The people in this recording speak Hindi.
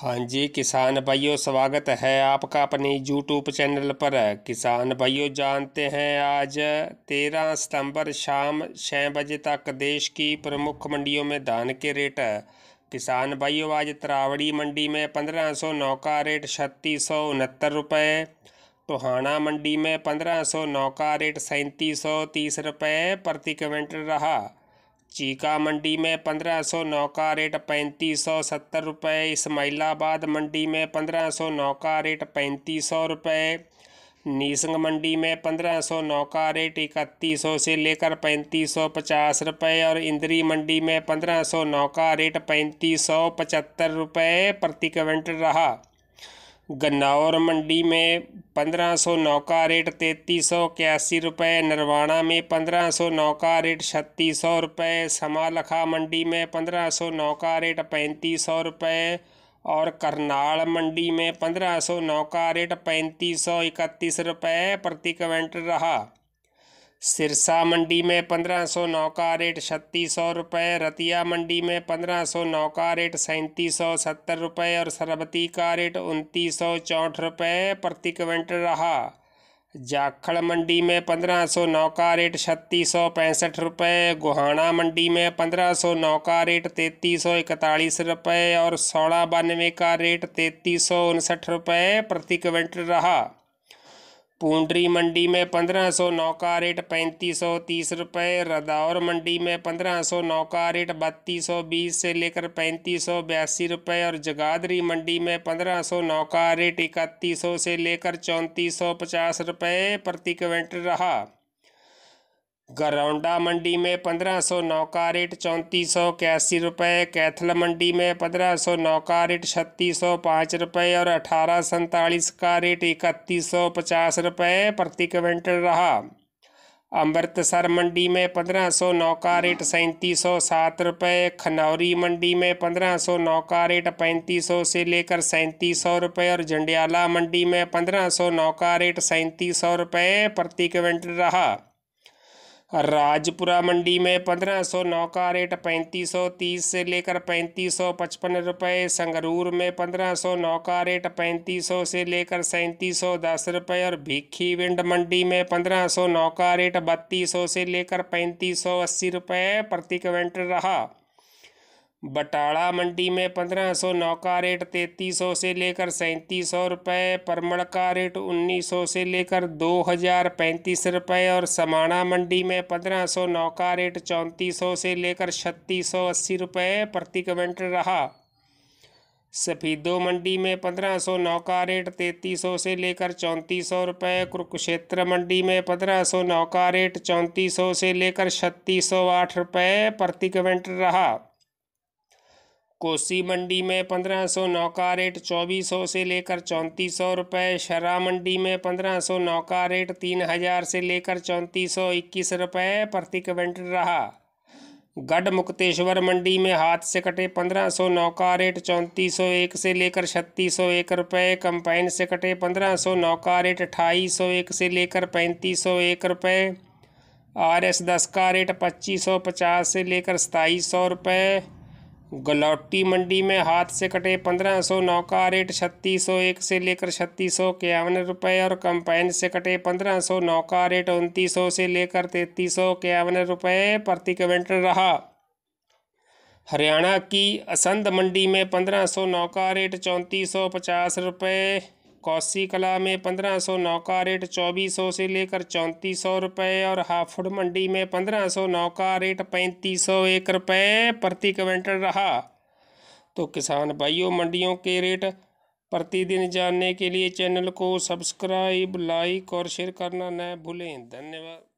हाँ जी किसान भाइयों स्वागत है आपका अपने यूट्यूब चैनल पर किसान भाइयों जानते हैं आज तेरह सितंबर शाम छः बजे तक देश की प्रमुख मंडियों में धान के रेट किसान भाइयों आज त्रावड़ी मंडी में पंद्रह सौ नौ का रेट छत्तीस सौ उनहत्तर रुपये टोहाना मंडी में पंद्रह सौ नौ का रेट सैंतीस सौ तीस रुपये प्रति क्विंटल रहा चीका मंडी में पंद्रह सौ नौ का रेट पैंतीस सौ सत्तर रुपये इसमाइलाबाद मंडी में पंद्रह सौ नौ का रेट पैंतीस सौ रुपये नीसंग मंडी में पंद्रह सौ नौ का रेट इकतीस सौ से लेकर पैंतीस सौ पचास रुपये और इंद्री मंडी में पंद्रह सौ नौ का रेट पैंतीस सौ पचहत्तर रुपये प्रति क्विंटल रहा गन्नौर मंडी में पंद्रह सौ नौ का रेट तैतीस सौ इक्यासी रुपये नरवाणा में पंद्रह सौ नौ का रेट छत्तीस सौ रुपये समालखा मंडी में पंद्रह सौ नौ का रेट पैंतीस सौ रुपये और करनाल मंडी में पंद्रह सौ नौ का रेट पैंतीस सौ इकतीस रुपये प्रति क्विंटल रहा सिरसा मंडी में पंद्रह सौ नौ का रेट छत्तीस सौ रुपये रतिया मंडी में पंद्रह सौ नौ का रेट सैंतीस सौ सत्तर रुपये और सरबती का रेट उनतीस सौ चौंठ रुपये प्रति क्विंटल रहा जाखड़ मंडी में पंद्रह सौ नौ का रेट छत्तीस सौ पैंसठ रुपये गोहाना मंडी में पंद्रह सौ नौ का रेट तैंतीस सौ इकतालीस रुपये और सोलह बानवे का रेट तैंतीस सौ उनसठ रुपये प्रति क्विंटल रहा पूंडरी मंडी में पंद्रह सौ नौ का रेट पैंतीस सौ तीस रुपये रदौर मंडी में पंद्रह सौ नौ का रेट बत्तीस सौ बीस से लेकर पैंतीस सौ बयासी रुपये और जगाधरी मंडी में पंद्रह सौ नौ का रेट इकतीस सौ से लेकर चौंतीस सौ पचास रुपये प्रति क्विंटल रहा गरौंडा मंडी में पंद्रह सौ नौ का रेट चौंतीस सौ इक्यासी रुपये कैथल मंडी में पंद्रह सौ नौ का रेट छत्तीस सौ पाँच रुपये और अठारह सैंतालीस का रेट इकतीस सौ पचास रुपये प्रति क्विंटल रहा अमृतसर मंडी में पंद्रह सौ नौ का रेट सैंतीस सौ सात रुपये खनौरी मंडी में पंद्रह सौ नौ का रेट पैंतीस सौ से लेकर सैंतीस सौ रुपये और जंडियाला मंडी में पंद्रह सौ नौ का रेट सैंतीस सौ रुपये प्रति क्विंटल रहा राजपुरा मंडी में पंद्रह सौ नौ का रेट पैंतीस सौ तीस से लेकर पैंतीस सौ पचपन रुपये संगरूर में पंद्रह सौ नौ का रेट पैंतीस सौ से लेकर सैंतीस सौ दस रुपये और भिक्खी विंड मंडी में पंद्रह सौ नौ का रेट बत्तीस सौ से लेकर पैंतीस सौ अस्सी रुपये प्रति क्विंटल रहा बटाड़ा मंडी में पंद्रह सौ नौ का रेट तैतीस सौ से लेकर सैंतीस सौ रुपये परमड़ का रेट उन्नीस सौ से लेकर दो हज़ार पैंतीस रुपये और समाणा मंडी में पंद्रह सौ नौ का रेट चौंतीस सौ से लेकर छत्तीस सौ अस्सी रुपये प्रति क्विंटल रहा सफ़ीदो मंडी में पंद्रह सौ नौ का रेट तैतीस सौ से लेकर चौंतीस सौ रुपये कुरुक्षेत्र मंडी में पंद्रह सौ नौ का रेट चौंतीस सौ से लेकर छत्तीस सौ आठ रुपये प्रति क्विंटल रहा कोसी मंडी में पंद्रह सौ नौ का रेट चौबीस सौ से लेकर चौंतीस सौ रुपये शरा मंडी में पंद्रह सौ नौ का रेट तीन हज़ार से लेकर चौंतीस सौ इक्कीस रुपये प्रति क्विंटल रहा गढ़ मुक्तेश्वर मंडी में हाथ से कटे पंद्रह सौ नौ का रेट चौंतीस सौ एक से लेकर छत्तीस सौ एक रुपये कंपाइन से कटे पंद्रह सौ नौ का रेट अठाईस सौ एक से लेकर पैंतीस सौ एक रुपये आर एस दस का रेट पच्चीस सौ पचास से लेकर सताईस सौ रुपये गलौटी मंडी में हाथ से कटे पंद्रह सौ नौ का रेट छत्तीस सौ एक से लेकर छत्तीस सौ इक्यावन रुपये और कंपाइन से कटे पंद्रह सौ नौ का रेट उनतीस सौ से लेकर तैतीस सौ इक्यावन रुपये प्रति क्विंटल रहा हरियाणा की असंध मंडी में पंद्रह सौ नौ का रेट चौंतीस सौ पचास रुपये कौसी कला में पंद्रह सौ नौ का रेट चौबीस सौ से लेकर चौंतीस सौ रुपये और हाफुड़ मंडी में पंद्रह सौ नौ का रेट पैंतीस सौ एक रुपये प्रति क्विंटल रहा तो किसान भाइयों मंडियों के रेट प्रतिदिन जानने के लिए चैनल को सब्सक्राइब लाइक और शेयर करना न भूलें धन्यवाद